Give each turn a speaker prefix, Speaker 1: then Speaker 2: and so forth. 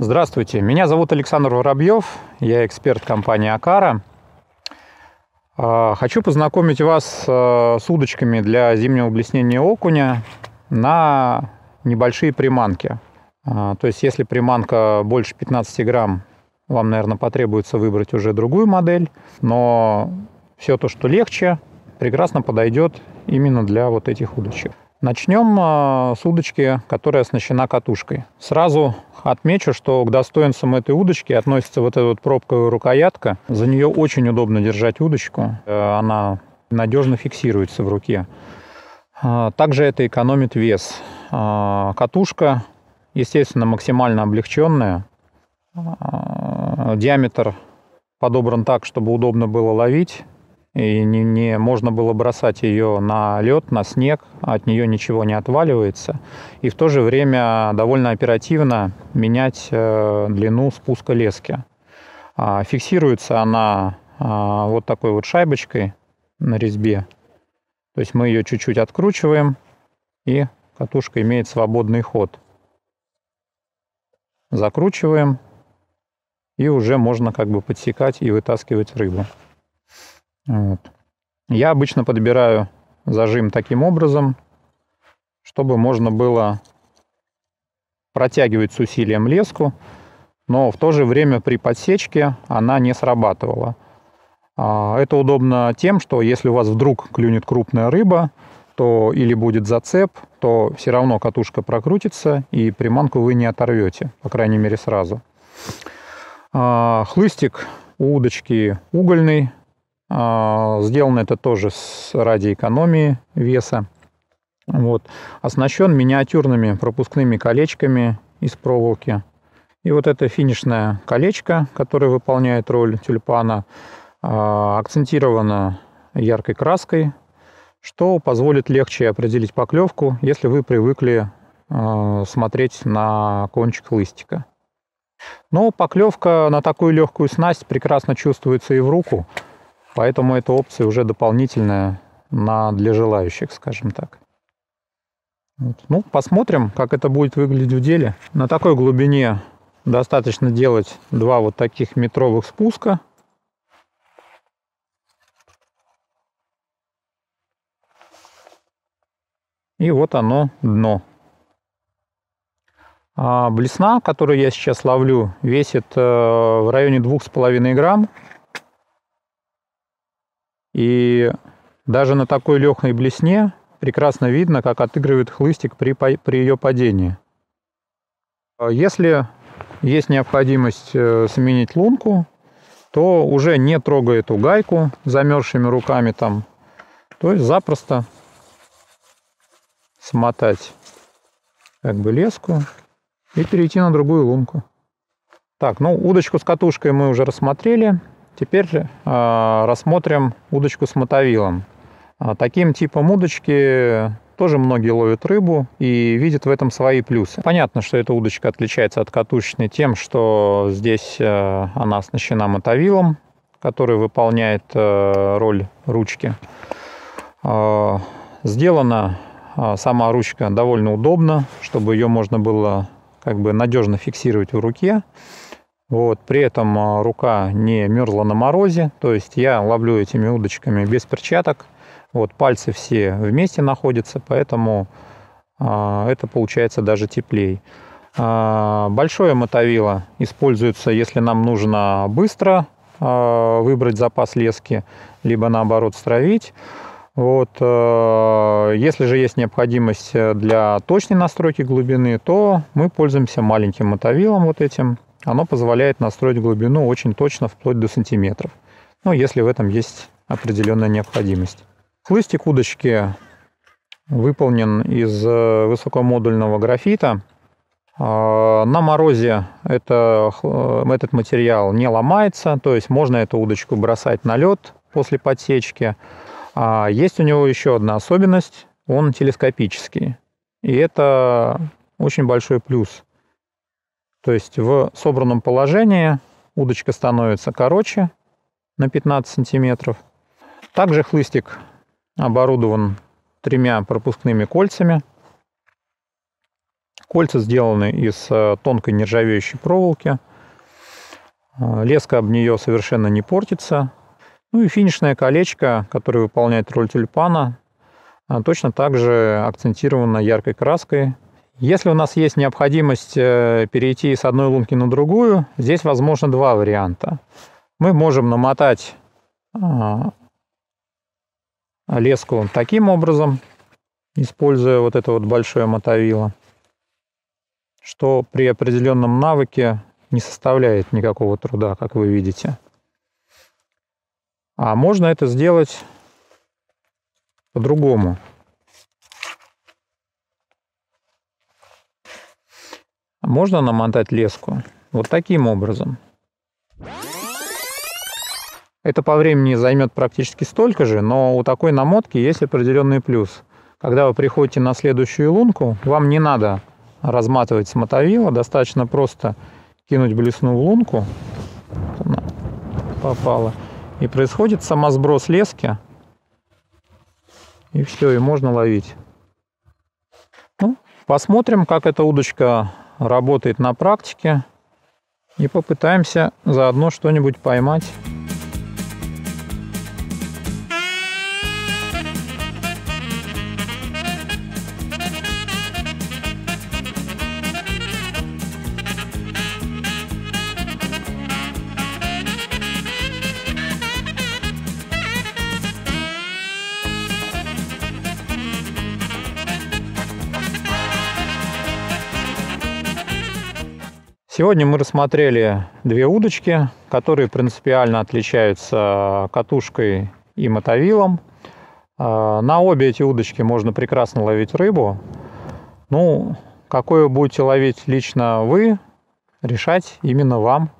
Speaker 1: Здравствуйте, меня зовут Александр Воробьев, я эксперт компании «Акара». А, хочу познакомить вас а, с удочками для зимнего блеснения окуня на небольшие приманки. А, то есть, если приманка больше 15 грамм, вам, наверное, потребуется выбрать уже другую модель, но все то, что легче, прекрасно подойдет именно для вот этих удочек. Начнем а, с удочки, которая оснащена катушкой. Сразу отмечу, что к достоинствам этой удочки относится вот эта вот пробковая рукоятка. За нее очень удобно держать удочку. Э, она надежно фиксируется в руке. А, также это экономит вес. А, катушка, естественно, максимально облегченная. Диаметр подобран так, чтобы удобно было ловить и не, не можно было бросать ее на лед, на снег, от нее ничего не отваливается, и в то же время довольно оперативно менять э, длину спуска лески. А, фиксируется она а, вот такой вот шайбочкой на резьбе, то есть мы ее чуть-чуть откручиваем, и катушка имеет свободный ход. Закручиваем, и уже можно как бы подсекать и вытаскивать рыбу. Вот. Я обычно подбираю зажим таким образом, чтобы можно было протягивать с усилием леску, но в то же время при подсечке она не срабатывала. А, это удобно тем, что если у вас вдруг клюнет крупная рыба, то или будет зацеп, то все равно катушка прокрутится, и приманку вы не оторвете, по крайней мере сразу. А, хлыстик у удочки угольный, а, сделано это тоже ради экономии веса. Вот. Оснащен миниатюрными пропускными колечками из проволоки. И вот это финишное колечко, которое выполняет роль тюльпана, а, акцентировано яркой краской, что позволит легче определить поклевку, если вы привыкли а, смотреть на кончик листика. Но поклевка на такую легкую снасть прекрасно чувствуется и в руку. Поэтому эта опция уже дополнительная на, для желающих, скажем так. Вот. Ну, посмотрим, как это будет выглядеть в деле. На такой глубине достаточно делать два вот таких метровых спуска. И вот оно дно. А блесна, которую я сейчас ловлю, весит э, в районе 2,5 грамм. И даже на такой легкой блесне прекрасно видно, как отыгрывает хлыстик при, при ее падении. Если есть необходимость э, сменить лунку, то уже не трогая эту гайку замерзшими руками там, то есть запросто смотать как бы леску и перейти на другую лунку. Так, ну удочку с катушкой мы уже рассмотрели. Теперь же а, рассмотрим удочку с мотовилом. А, таким типом удочки тоже многие ловят рыбу и видят в этом свои плюсы. Понятно, что эта удочка отличается от катушечной тем, что здесь а, она оснащена мотовилом, который выполняет роль ручки. Сделана сама ручка довольно удобно, чтобы ее можно было как бы надежно фиксировать в руке. Вот, при этом а, рука не мерзла на морозе, то есть я ловлю этими удочками без перчаток, вот пальцы все вместе находятся, поэтому а, это получается даже теплее. А, большое мотовило используется, если нам нужно быстро а, выбрать запас лески, либо наоборот стравить. Вот, э, если же есть необходимость э, для точной настройки глубины, то мы пользуемся маленьким мотовилом вот этим оно позволяет настроить глубину очень точно, вплоть до сантиметров. Ну, если в этом есть определенная необходимость. Хлыстик удочки выполнен из э, высокомодульного графита. А, на морозе это, э, этот материал не ломается, то есть можно эту удочку бросать на лед после подсечки. А есть у него еще одна особенность, он телескопический. И это очень большой плюс то есть в собранном положении удочка становится короче на 15 сантиметров. Также хлыстик оборудован тремя пропускными кольцами. Кольца сделаны из э, тонкой нержавеющей проволоки. Э, леска об нее совершенно не портится. Ну и финишное колечко, которое выполняет роль тюльпана, э, точно так же акцентировано яркой краской, если у нас есть необходимость э, перейти с одной лунки на другую, здесь возможно два варианта. Мы можем намотать а, леску таким образом, используя вот это вот большое мотовило, что при определенном навыке не составляет никакого труда, как вы видите. А можно это сделать по-другому. можно намотать леску вот таким образом. Это по времени займет практически столько же, но у такой намотки есть определенный плюс. Когда вы приходите на следующую лунку, вам не надо разматывать смотовило, достаточно просто кинуть блесну в лунку, попала, и происходит самосброс лески, и все, и можно ловить. Ну, посмотрим, как эта удочка работает на практике. И попытаемся заодно что-нибудь поймать. Сегодня мы рассмотрели две удочки, которые принципиально отличаются катушкой и мотовилом. А, на обе эти удочки можно прекрасно ловить рыбу. Ну, какую будете ловить лично вы, решать именно вам.